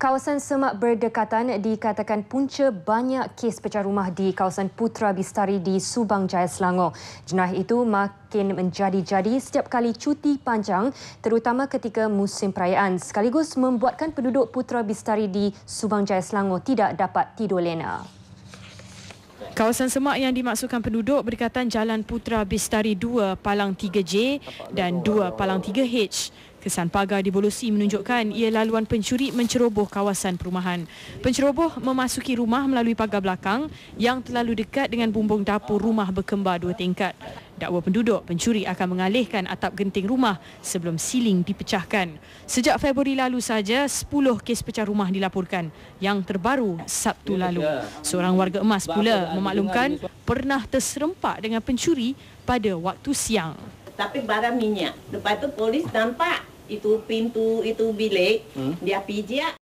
Kawasan semak berdekatan dikatakan punca banyak kes pecah rumah di kawasan Putra Bistari di Subang Jaya Selangor. Jenayah itu makin menjadi-jadi setiap kali cuti panjang terutama ketika musim perayaan sekaligus membuatkan penduduk Putra Bistari di Subang Jaya Selangor tidak dapat tidur lena. Kawasan semak yang dimaksudkan penduduk berdekatan Jalan Putra Bistari 2 Palang 3J dan 2 Palang 3H Kesan pagar di Bolusi menunjukkan ia laluan pencuri menceroboh kawasan perumahan. Penceroboh memasuki rumah melalui pagar belakang yang terlalu dekat dengan bumbung dapur rumah berkembar dua tingkat. Dakwa penduduk, pencuri akan mengalihkan atap genting rumah sebelum siling dipecahkan. Sejak Februari lalu saja, 10 kes pecah rumah dilaporkan. Yang terbaru, Sabtu lalu. Seorang warga emas pula memaklumkan pernah terserempak dengan pencuri pada waktu siang. Tapi barang minyak. Lepas tu polis nampak itu pintu itu bilik hmm? dia pijak